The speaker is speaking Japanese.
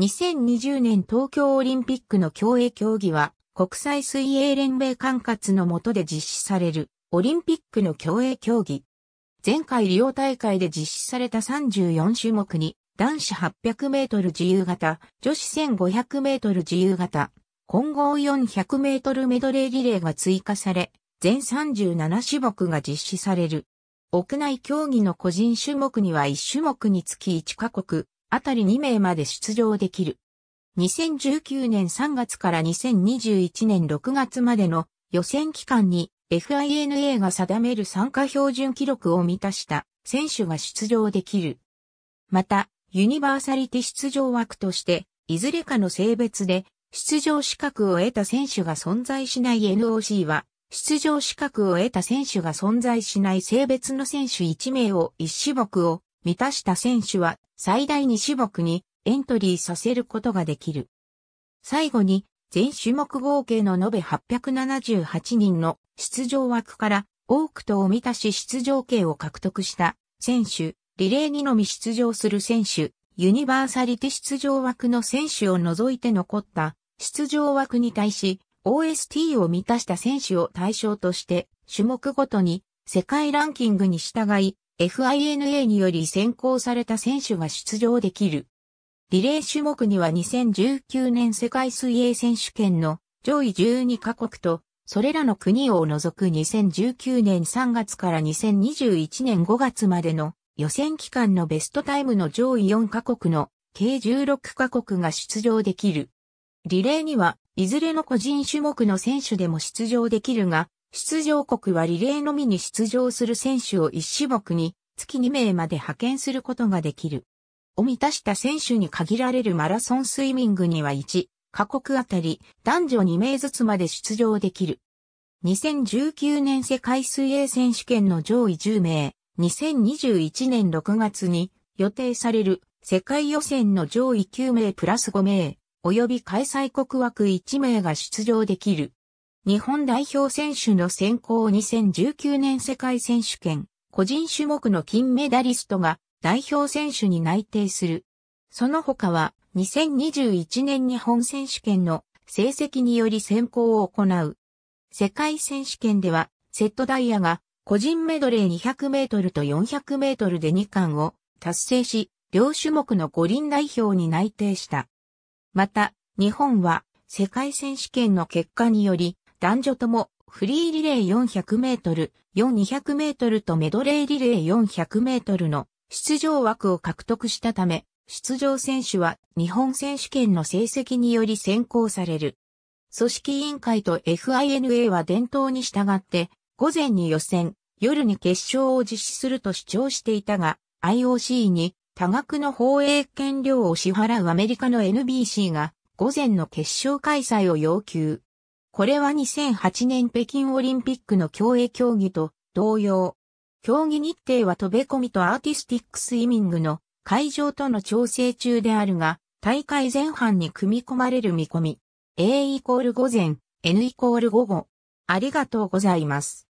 2020年東京オリンピックの競泳競技は国際水泳連盟管轄の下で実施されるオリンピックの競泳競技。前回リオ大会で実施された34種目に男子800メートル自由形、女子1500メートル自由形、混合400メートルメドレーリレーが追加され、全37種目が実施される。屋内競技の個人種目には1種目につき1カ国、あたり2名まで出場できる。2019年3月から2021年6月までの予選期間に FINA が定める参加標準記録を満たした選手が出場できる。また、ユニバーサリティ出場枠として、いずれかの性別で出場資格を得た選手が存在しない NOC は、出場資格を得た選手が存在しない性別の選手1名を1種目を満たした選手は最大2種目にエントリーさせることができる。最後に全種目合計の延べ878人の出場枠から多くとを満たし出場権を獲得した選手、リレーにのみ出場する選手、ユニバーサリティ出場枠の選手を除いて残った出場枠に対し OST を満たした選手を対象として種目ごとに世界ランキングに従い FINA により選考された選手が出場できる。リレー種目には2019年世界水泳選手権の上位12カ国と、それらの国を除く2019年3月から2021年5月までの予選期間のベストタイムの上位4カ国の計16カ国が出場できる。リレーには、いずれの個人種目の選手でも出場できるが、出場国はリレーのみに出場する選手を1種目に月2名まで派遣することができる。を満たした選手に限られるマラソンスイミングには1、過国あたり男女2名ずつまで出場できる。2019年世界水泳選手権の上位10名、2021年6月に予定される世界予選の上位9名プラス5名、及び開催国枠1名が出場できる。日本代表選手の選考2019年世界選手権、個人種目の金メダリストが代表選手に内定する。その他は2021年日本選手権の成績により選考を行う。世界選手権ではセットダイヤが個人メドレー200メートルと400メートルで2冠を達成し、両種目の五輪代表に内定した。また、日本は世界選手権の結果により男女ともフリーリレー400メートル、4200メートルとメドレーリレー400メートルの出場枠を獲得したため、出場選手は日本選手権の成績により選考される。組織委員会と FINA は伝統に従って、午前に予選、夜に決勝を実施すると主張していたが、IOC に多額の放映権料を支払うアメリカの NBC が午前の決勝開催を要求。これは2008年北京オリンピックの競泳競技と同様。競技日程は飛べ込みとアーティスティックスイミングの会場との調整中であるが、大会前半に組み込まれる見込み。A イコール午前、N イコール午後。ありがとうございます。